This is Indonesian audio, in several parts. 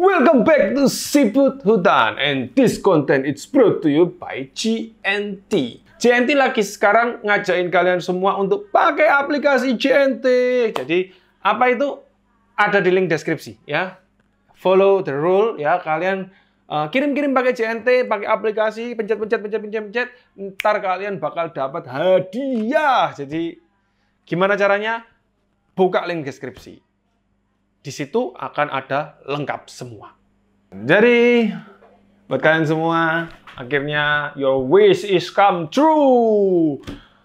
Welcome back to Siput Hutan and this content is brought to you by GNT. GNT lagi sekarang ngajain kalian semua untuk pakai aplikasi GNT. Jadi apa itu? Ada di link deskripsi ya. Follow the rule ya kalian eh, kirim-kirim uh, pakai GNT, pakai aplikasi, pencet-pencet, pencet-pencet, pencet, ntar kalian bakal dapat hadiah. Jadi gimana caranya? Buka link deskripsi di situ akan ada lengkap semua. Jadi, buat kalian semua, akhirnya your wish is come true.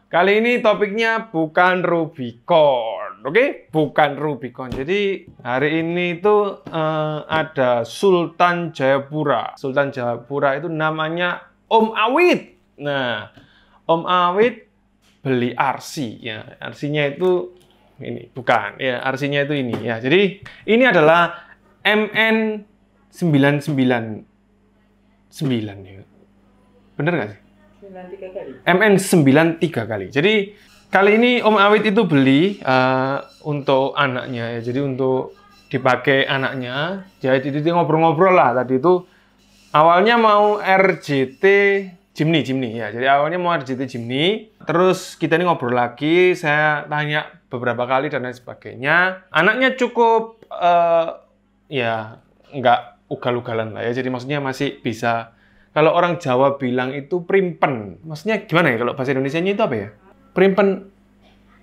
Kali ini topiknya bukan Rubicon, oke? Okay? Bukan Rubicon. Jadi hari ini itu uh, ada Sultan Jayapura. Sultan Jayapura itu namanya Om Awit. Nah, Om Awit beli RC ya. RC-nya itu ini bukan ya rc itu ini ya. Jadi ini adalah MN 999 ya. Bener nggak sih? 93 kali. MN 93 kali. Jadi kali ini Om Awit itu beli uh, untuk anaknya ya. Jadi untuk dipakai anaknya. Jadi itu ngobrol-ngobrol lah tadi itu awalnya mau RJT Jimny, Jimny ya. Jadi awalnya mau RGT Jimny, terus kita ini ngobrol lagi, saya tanya beberapa kali dan lain sebagainya. Anaknya cukup uh, ya nggak ugal-ugalan lah ya. Jadi maksudnya masih bisa kalau orang Jawa bilang itu primpen. Maksudnya gimana ya kalau bahasa Indonesia-nya itu apa ya? Primpen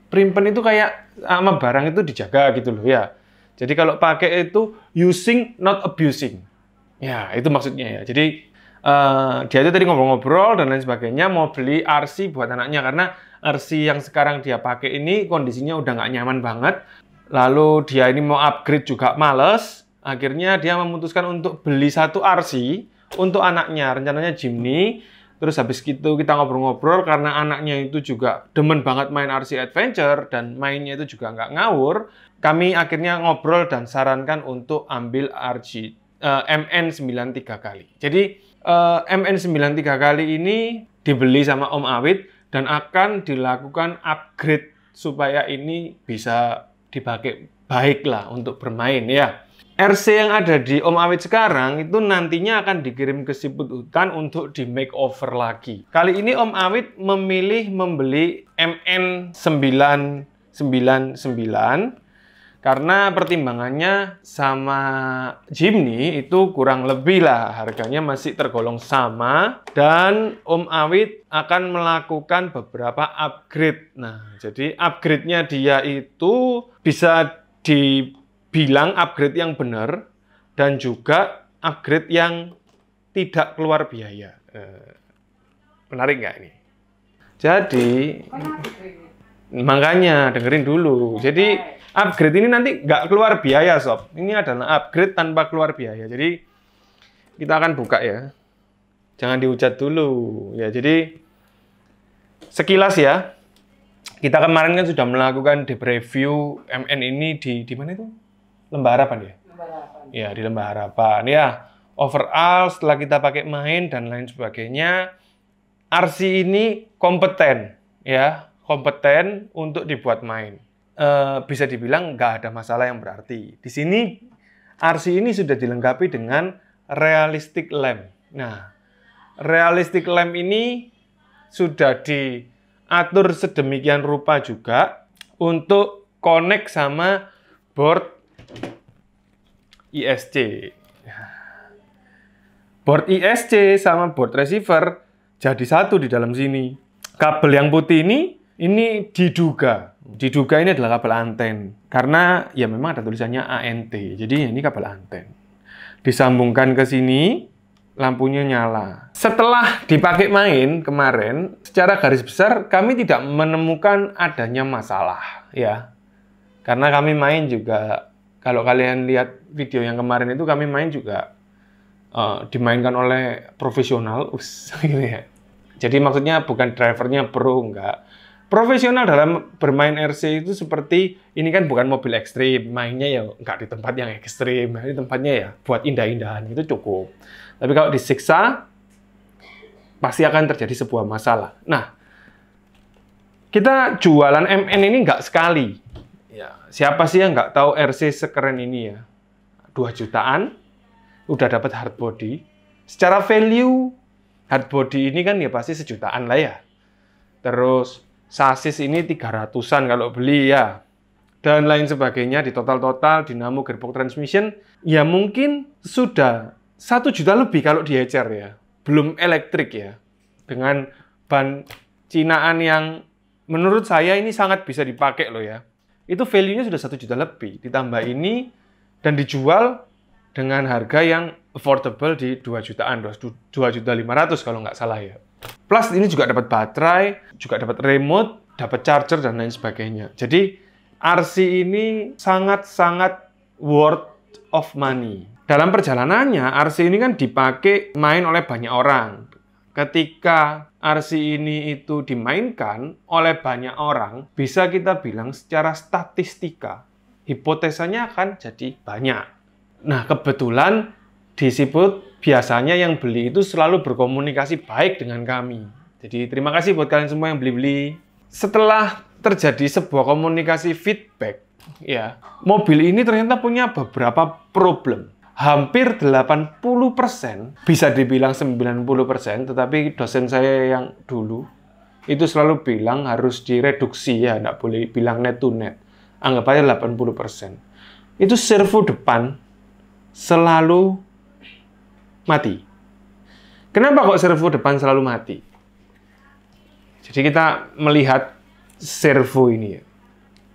primpen itu kayak sama barang itu dijaga gitu loh ya. Jadi kalau pakai itu using not abusing. Ya, itu maksudnya ya. Jadi uh, dia itu tadi ngobrol-ngobrol dan lain sebagainya mau beli RC buat anaknya karena RC yang sekarang dia pakai ini kondisinya udah nggak nyaman banget. Lalu dia ini mau upgrade juga males. Akhirnya dia memutuskan untuk beli satu RC untuk anaknya. Rencananya Jimny. Terus habis itu kita ngobrol-ngobrol karena anaknya itu juga demen banget main RC Adventure dan mainnya itu juga nggak ngawur. Kami akhirnya ngobrol dan sarankan untuk ambil RC uh, MN 93 kali. Jadi uh, eh, MN93 kali ini dibeli sama Om Awit dan akan dilakukan upgrade supaya ini bisa dipakai baiklah untuk bermain ya. RC yang ada di Om Awit sekarang itu nantinya akan dikirim ke Siput Hutan untuk di makeover lagi. Kali ini Om Awit memilih membeli MN999 karena pertimbangannya sama Jimny itu kurang lebih lah harganya masih tergolong sama dan Om Awit akan melakukan beberapa upgrade. Nah, jadi upgrade-nya dia itu bisa dibilang upgrade yang benar dan juga upgrade yang tidak keluar biaya. Eh, menarik nggak ini? Jadi, makanya dengerin dulu. Jadi, upgrade ini nanti nggak keluar biaya sob ini adalah upgrade tanpa keluar biaya jadi kita akan buka ya jangan dihujat dulu ya jadi sekilas ya kita kemarin kan sudah melakukan di review MN ini di di mana itu lembah harapan ya ya di lembah harapan ya overall setelah kita pakai main dan lain sebagainya RC ini kompeten ya kompeten untuk dibuat main Eh, bisa dibilang nggak ada masalah yang berarti. Di sini RC ini sudah dilengkapi dengan realistic lamp. Nah, realistic lamp ini sudah diatur sedemikian rupa juga untuk connect sama board ISC. Board ISC sama board receiver jadi satu di dalam sini. Kabel yang putih ini ini diduga diduga ini adalah kabel anten karena ya memang ada tulisannya ANT. Jadi ya ini kabel anten. Disambungkan ke sini, lampunya nyala. Setelah dipakai main kemarin, secara garis besar kami tidak menemukan adanya masalah ya. Karena kami main juga kalau kalian lihat video yang kemarin itu kami main juga uh, dimainkan oleh profesional us gitu ya. Jadi maksudnya bukan drivernya pro enggak profesional dalam bermain RC itu seperti ini kan bukan mobil ekstrim, mainnya ya nggak di tempat yang ekstrim, di nah, tempatnya ya buat indah-indahan itu cukup. Tapi kalau disiksa, pasti akan terjadi sebuah masalah. Nah, kita jualan MN ini nggak sekali. Ya, siapa sih yang nggak tahu RC sekeren ini ya? 2 jutaan, udah dapat hard body. Secara value, hard body ini kan ya pasti sejutaan lah ya. Terus sasis ini 300-an kalau beli ya. Dan lain sebagainya di total-total dinamo gearbox transmission ya mungkin sudah satu juta lebih kalau diecer ya. Belum elektrik ya. Dengan ban Cinaan yang menurut saya ini sangat bisa dipakai loh ya. Itu value-nya sudah satu juta lebih. Ditambah ini dan dijual dengan harga yang affordable di 2 jutaan, 2 juta 500 kalau nggak salah ya. Plus ini juga dapat baterai, juga dapat remote, dapat charger dan lain sebagainya. Jadi RC ini sangat-sangat worth of money. Dalam perjalanannya RC ini kan dipakai main oleh banyak orang. Ketika RC ini itu dimainkan oleh banyak orang, bisa kita bilang secara statistika hipotesanya akan jadi banyak. Nah, kebetulan disebut biasanya yang beli itu selalu berkomunikasi baik dengan kami. Jadi terima kasih buat kalian semua yang beli-beli. Setelah terjadi sebuah komunikasi feedback, ya, mobil ini ternyata punya beberapa problem. Hampir 80% bisa dibilang 90% tetapi dosen saya yang dulu itu selalu bilang harus direduksi ya, nggak boleh bilang net to net. Anggap aja 80%. Itu servo depan selalu mati. Kenapa kok servo depan selalu mati? Jadi kita melihat servo ini ya.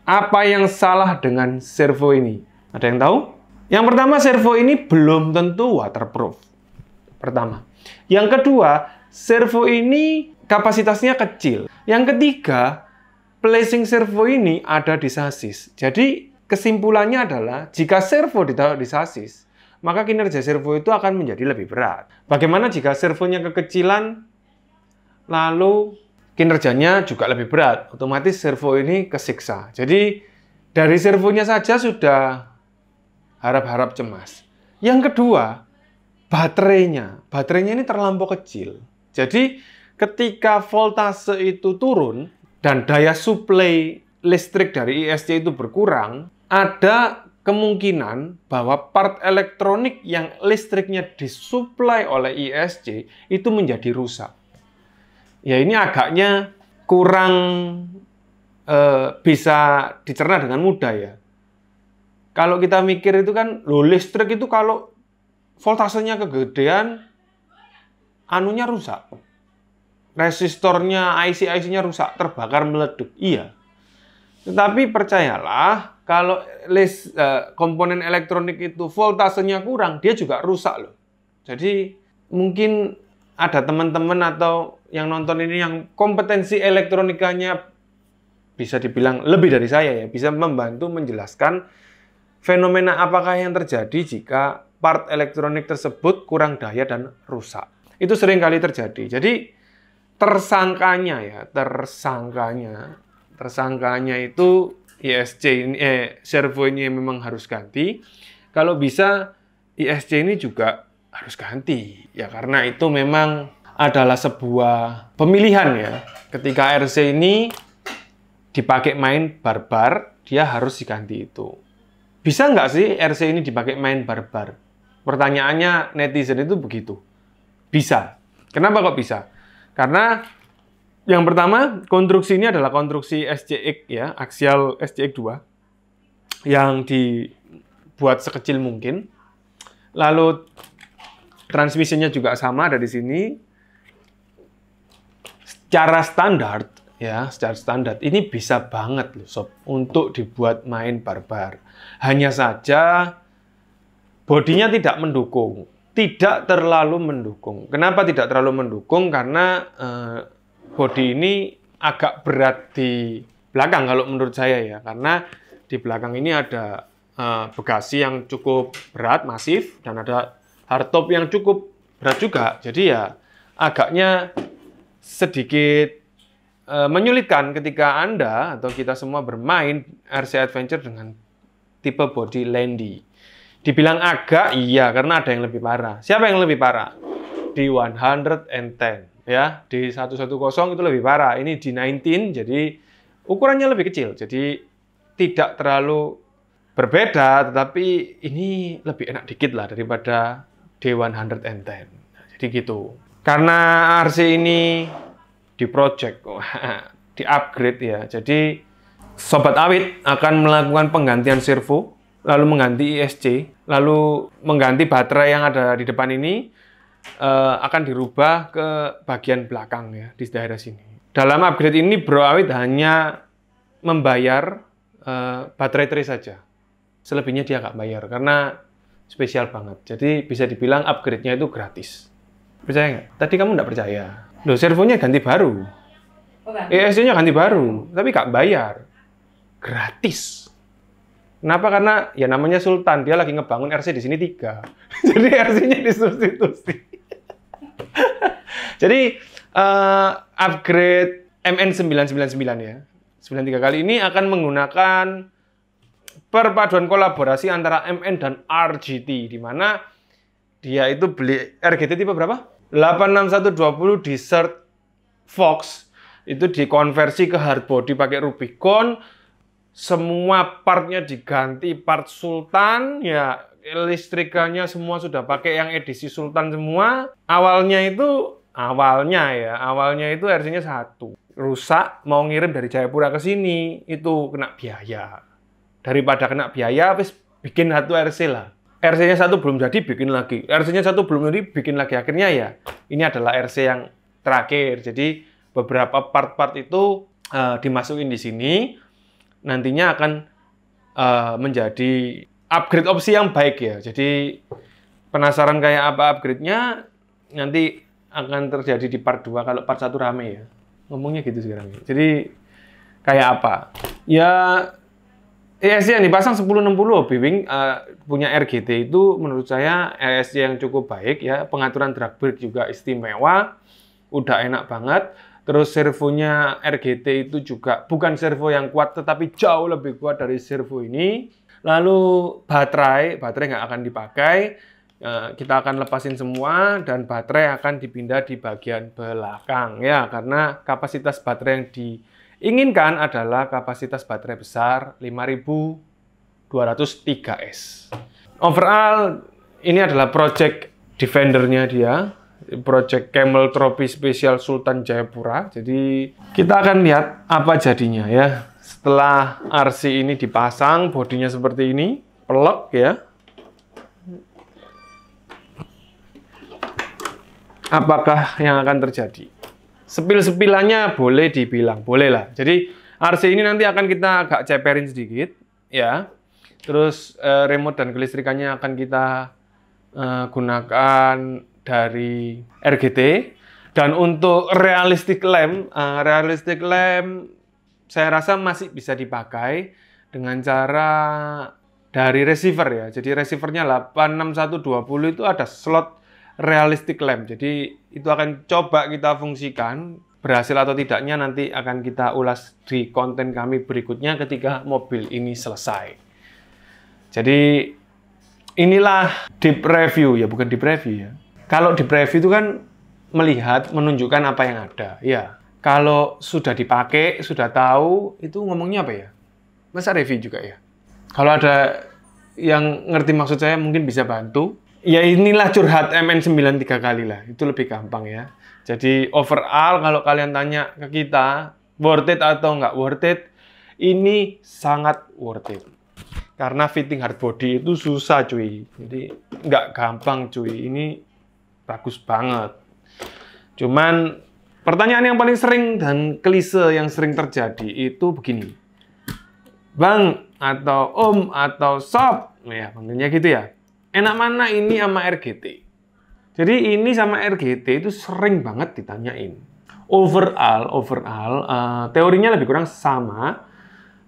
Apa yang salah dengan servo ini? Ada yang tahu? Yang pertama, servo ini belum tentu waterproof. Pertama. Yang kedua, servo ini kapasitasnya kecil. Yang ketiga, placing servo ini ada di sasis. Jadi, kesimpulannya adalah jika servo ditaruh di sasis, maka kinerja servo itu akan menjadi lebih berat. Bagaimana jika servonya kekecilan, lalu kinerjanya juga lebih berat? Otomatis servo ini kesiksa. Jadi, dari servonya saja sudah harap-harap cemas. Yang kedua, baterainya. Baterainya ini terlampau kecil. Jadi, ketika voltase itu turun dan daya suplai listrik dari ISC itu berkurang, ada kemungkinan bahwa part elektronik yang listriknya disuplai oleh ISC itu menjadi rusak. Ya ini agaknya kurang e, bisa dicerna dengan mudah ya. Kalau kita mikir itu kan, lo listrik itu kalau voltasenya kegedean, anunya rusak. Resistornya, IC-IC-nya rusak, terbakar, meleduk. Iya. Tetapi percayalah, kalau list, uh, eh, komponen elektronik itu voltasenya kurang, dia juga rusak loh. Jadi mungkin ada teman-teman atau yang nonton ini yang kompetensi elektronikanya bisa dibilang lebih dari saya ya, bisa membantu menjelaskan fenomena apakah yang terjadi jika part elektronik tersebut kurang daya dan rusak. Itu sering kali terjadi. Jadi tersangkanya ya, tersangkanya, tersangkanya itu ISC ini eh, servo ini memang harus ganti. Kalau bisa ISC ini juga harus ganti ya karena itu memang adalah sebuah pemilihan ya. Ketika RC ini dipakai main barbar, dia harus diganti itu. Bisa nggak sih RC ini dipakai main barbar? Pertanyaannya netizen itu begitu. Bisa. Kenapa kok bisa? Karena yang pertama, konstruksi ini adalah konstruksi SCX ya, aksial SCX2 yang dibuat sekecil mungkin. Lalu transmisinya juga sama ada di sini. Secara standar ya, secara standar ini bisa banget loh sob untuk dibuat main barbar. Hanya saja bodinya tidak mendukung, tidak terlalu mendukung. Kenapa tidak terlalu mendukung? Karena eh, body ini agak berat di belakang kalau menurut saya ya karena di belakang ini ada uh, bekasi yang cukup berat masif dan ada hardtop yang cukup berat juga jadi ya agaknya sedikit uh, menyulitkan ketika anda atau kita semua bermain RC Adventure dengan tipe body landy dibilang agak iya karena ada yang lebih parah siapa yang lebih parah di 110 ya di 110 itu lebih parah. Ini di 19 jadi ukurannya lebih kecil. Jadi tidak terlalu berbeda tetapi ini lebih enak dikit lah daripada D110. Jadi gitu. Karena RC ini di project di upgrade ya. Jadi sobat awit akan melakukan penggantian servo lalu mengganti ISC, e lalu mengganti baterai yang ada di depan ini Eh, akan dirubah ke bagian belakang ya di daerah sini. Dalam upgrade ini Bro Awit hanya membayar uh, baterai tray saja. Selebihnya dia nggak bayar karena spesial banget. Jadi bisa dibilang upgrade-nya itu gratis. Percaya nggak? Tadi kamu nggak percaya. Loh, servonya ganti baru. Oh, ESC-nya ganti baru, tapi nggak bayar. Gratis. Kenapa? Karena ya namanya Sultan, dia lagi ngebangun RC di sini tiga. Jadi RC-nya disubstitusi. Jadi uh, upgrade MN999 ya. 93 kali ini akan menggunakan perpaduan kolaborasi antara MN dan RGT di mana dia itu beli RGT tipe berapa? 86120 Desert Fox itu dikonversi ke hard body pakai Rubicon semua partnya diganti part Sultan ya listrikannya semua sudah pakai yang edisi Sultan semua. Awalnya itu awalnya ya, awalnya itu RC-nya satu. Rusak mau ngirim dari Jayapura ke sini itu kena biaya. Daripada kena biaya, habis bikin satu RC lah. RC-nya satu belum jadi bikin lagi. RC-nya satu belum jadi bikin lagi. Akhirnya ya ini adalah RC yang terakhir. Jadi beberapa part-part itu uh, dimasukin di sini nantinya akan uh, menjadi upgrade opsi yang baik ya. Jadi penasaran kayak apa upgrade-nya nanti akan terjadi di part 2 kalau part 1 rame ya. Ngomongnya gitu sekarang. Ya. Jadi kayak apa? Ya ESC yang dipasang 1060 Hobi Wing uh, punya RGT itu menurut saya ESC yang cukup baik ya. Pengaturan drag brake juga istimewa. Udah enak banget. Terus servonya RGT itu juga bukan servo yang kuat tetapi jauh lebih kuat dari servo ini. Lalu baterai, baterai nggak akan dipakai. Eh, kita akan lepasin semua dan baterai akan dipindah di bagian belakang ya karena kapasitas baterai yang diinginkan adalah kapasitas baterai besar 5203S. Overall ini adalah project defendernya dia Project Camel Trophy Special Sultan Jayapura. Jadi kita akan lihat apa jadinya ya. Setelah RC ini dipasang, bodinya seperti ini, pelek ya. Apakah yang akan terjadi? Sepil-sepilannya boleh dibilang, boleh lah. Jadi RC ini nanti akan kita agak ceperin sedikit, ya. Terus eh, remote dan kelistrikannya akan kita eh, gunakan dari RGT. Dan untuk realistic lamp, realistik eh, realistic lamp saya rasa masih bisa dipakai dengan cara dari receiver ya. Jadi receivernya 86120 itu ada slot realistic lamp. Jadi itu akan coba kita fungsikan berhasil atau tidaknya nanti akan kita ulas di konten kami berikutnya ketika mobil ini selesai. Jadi inilah deep review ya, bukan deep review ya. Kalau deep review itu kan melihat, menunjukkan apa yang ada, ya kalau sudah dipakai, sudah tahu, itu ngomongnya apa ya? masa review juga ya? Kalau ada yang ngerti maksud saya mungkin bisa bantu. Ya inilah curhat MN93 kali lah, itu lebih gampang ya. Jadi overall kalau kalian tanya ke kita, worth it atau nggak worth it, ini sangat worth it karena fitting hard body itu susah cuy jadi nggak gampang cuy ini bagus banget cuman Pertanyaan yang paling sering dan klise yang sering terjadi itu begini. Bang atau om atau sob, nah, ya panggilnya gitu ya. Enak mana ini sama RGT? Jadi ini sama RGT itu sering banget ditanyain. Overall, overall uh, eh, teorinya lebih kurang sama.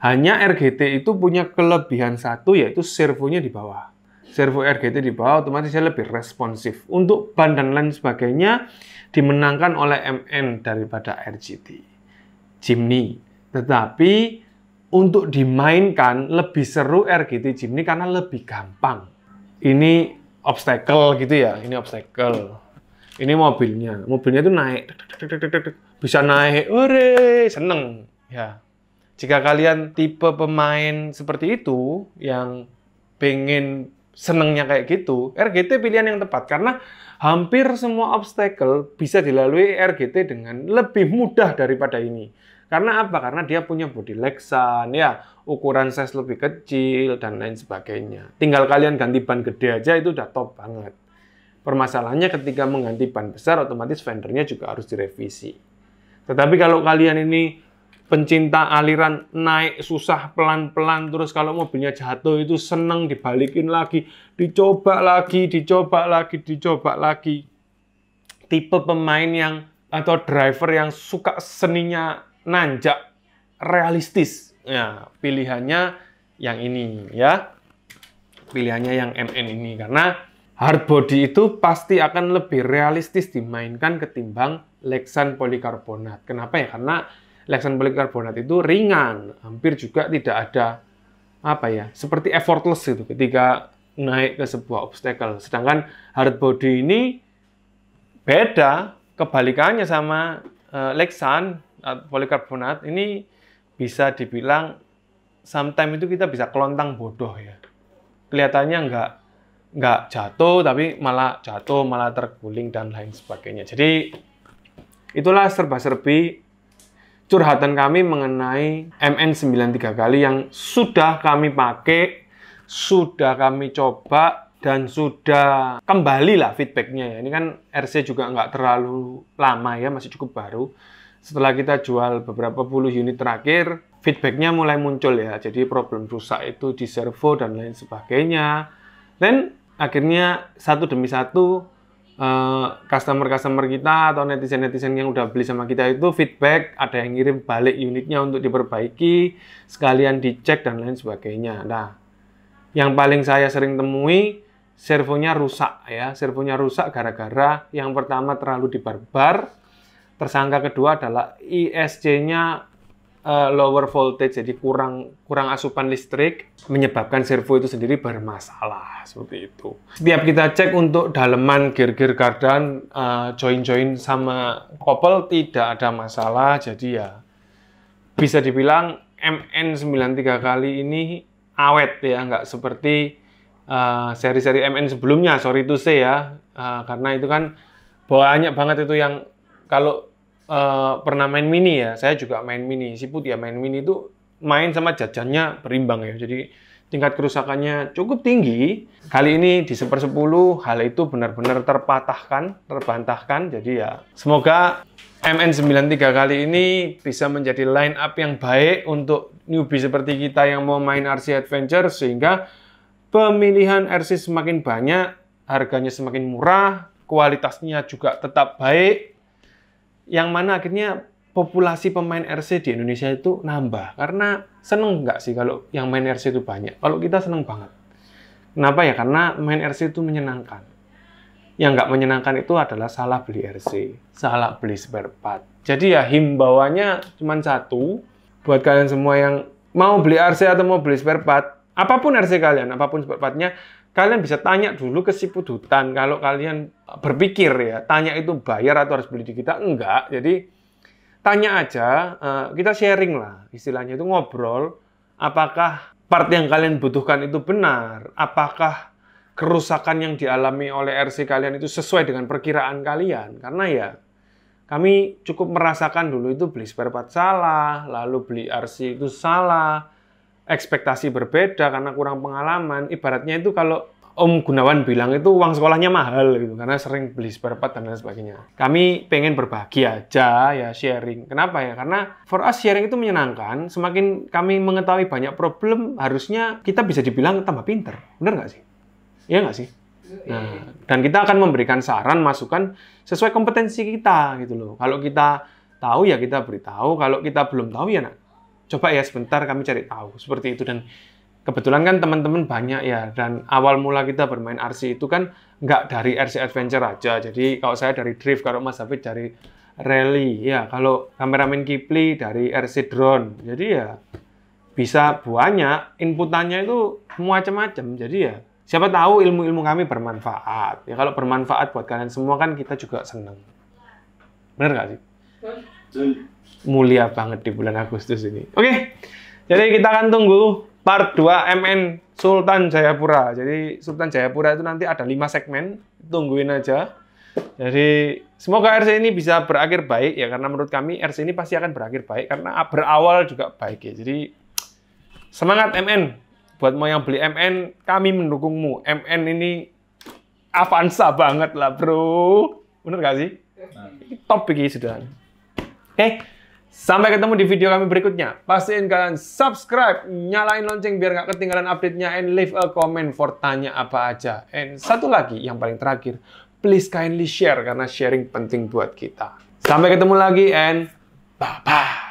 Hanya RGT itu punya kelebihan satu yaitu servonya di bawah servo RGT di bawah otomatis saya lebih responsif. Untuk ban dan lain sebagainya dimenangkan oleh MN daripada RGT. Jimny. Tetapi untuk dimainkan lebih seru RGT Jimny karena lebih gampang. Ini obstacle gitu ya, ini obstacle. Ini mobilnya, mobilnya itu naik, bisa naik, ure, seneng ya. Jika kalian tipe pemain seperti itu yang pengen senengnya kayak gitu, RGT pilihan yang tepat karena hampir semua obstacle bisa dilalui RGT dengan lebih mudah daripada ini. Karena apa? Karena dia punya body lexan, ya ukuran size lebih kecil dan lain sebagainya. Tinggal kalian ganti ban gede aja itu udah top banget. Permasalahannya ketika mengganti ban besar otomatis fendernya juga harus direvisi. Tetapi kalau kalian ini pencinta aliran naik susah pelan-pelan terus kalau mobilnya jatuh itu seneng dibalikin lagi dicoba lagi dicoba lagi dicoba lagi tipe pemain yang atau driver yang suka seninya nanjak realistis ya pilihannya yang ini ya pilihannya yang MN ini karena hard body itu pasti akan lebih realistis dimainkan ketimbang Lexan polikarbonat kenapa ya karena Leksan polikarbonat itu ringan, hampir juga tidak ada apa ya, seperti effortless gitu ketika naik ke sebuah obstacle. Sedangkan hard body ini beda kebalikannya sama uh, eh, leksan eh, polikarbonat ini bisa dibilang sometimes itu kita bisa kelontang bodoh ya. Kelihatannya nggak nggak jatuh tapi malah jatuh malah terguling dan lain sebagainya. Jadi itulah serba-serbi curhatan kami mengenai MN93 kali yang sudah kami pakai, sudah kami coba, dan sudah kembali lah feedbacknya ya. Ini kan RC juga nggak terlalu lama ya, masih cukup baru. Setelah kita jual beberapa puluh unit terakhir, feedbacknya mulai muncul ya. Jadi problem rusak itu di servo dan lain sebagainya. Dan akhirnya satu demi satu Eh, customer-customer kita atau netizen-netizen yang udah beli sama kita itu feedback, ada yang ngirim balik unitnya untuk diperbaiki, sekalian dicek dan lain sebagainya. Nah, yang paling saya sering temui servonya rusak ya, servonya rusak gara-gara yang pertama terlalu dibarbar, tersangka kedua adalah ISC-nya uh, lower voltage jadi kurang kurang asupan listrik menyebabkan servo itu sendiri bermasalah seperti itu. Setiap kita cek untuk daleman gear-gear kardan uh, join-join sama kopel tidak ada masalah jadi ya bisa dibilang MN93 kali ini awet ya nggak seperti uh, seri-seri MN sebelumnya sorry to say ya uh, karena itu kan banyak banget itu yang kalau uh, pernah main mini ya. Saya juga main mini. Siput ya main mini itu main sama jajannya berimbang ya. Jadi tingkat kerusakannya cukup tinggi. Kali ini di seper 10 hal itu benar-benar terpatahkan, terbantahkan. Jadi ya semoga MN93 kali ini bisa menjadi line up yang baik untuk newbie seperti kita yang mau main RC Adventure sehingga pemilihan RC semakin banyak, harganya semakin murah, kualitasnya juga tetap baik, yang mana akhirnya populasi pemain RC di Indonesia itu nambah karena seneng nggak sih kalau yang main RC itu banyak kalau kita seneng banget kenapa ya karena main RC itu menyenangkan yang nggak menyenangkan itu adalah salah beli RC salah beli spare part jadi ya himbauannya cuma satu buat kalian semua yang mau beli RC atau mau beli spare part apapun RC kalian apapun spare partnya kalian bisa tanya dulu ke si pudutan kalau kalian eh, berpikir ya tanya itu bayar atau harus beli di kita enggak jadi tanya aja eh, kita sharing lah istilahnya itu ngobrol apakah part yang kalian butuhkan itu benar apakah kerusakan yang dialami oleh RC kalian itu sesuai dengan perkiraan kalian karena ya kami cukup merasakan dulu itu beli spare part salah lalu beli RC itu salah ekspektasi berbeda karena kurang pengalaman. Ibaratnya itu kalau Om Gunawan bilang itu uang sekolahnya mahal gitu karena sering beli spare part dan lain sebagainya. Kami pengen berbagi aja ya sharing. Kenapa ya? Karena for us sharing itu menyenangkan. Semakin kami mengetahui banyak problem, harusnya kita bisa dibilang tambah pinter. Bener nggak sih? Iya nggak sih? Iya. Nah, dan kita akan memberikan saran, masukan sesuai kompetensi kita gitu loh. Kalau kita tahu ya kita beritahu, kalau kita belum tahu ya nak coba ya sebentar kami cari tahu seperti itu dan kebetulan kan teman-teman banyak ya dan awal mula kita bermain RC itu kan nggak dari RC Adventure aja jadi kalau saya dari drift kalau Mas David dari rally ya kalau kameramen Kipli dari RC drone jadi ya bisa banyak inputannya itu macam-macam jadi ya siapa tahu ilmu-ilmu kami bermanfaat ya kalau bermanfaat buat kalian semua kan kita juga seneng bener nggak sih mulia banget di bulan Agustus ini. Oke, jadi kita akan tunggu part 2 MN Sultan Jayapura. Jadi Sultan Jayapura itu nanti ada 5 segmen, tungguin aja. Jadi semoga RC ini bisa berakhir baik ya karena menurut kami RC ini pasti akan berakhir baik karena berawal juga baik ya. Jadi semangat MN buat mau yang beli MN kami mendukungmu. MN ini Avanza banget lah, Bro. Bener gak sih? Nah. Topik Top sudah. Oke. Okay. Sampai ketemu di video kami berikutnya. Pastiin kalian subscribe, nyalain lonceng biar nggak ketinggalan update-nya, and leave a comment for tanya apa aja. And satu lagi yang paling terakhir, please kindly share karena sharing penting buat kita. Sampai ketemu lagi and bye-bye.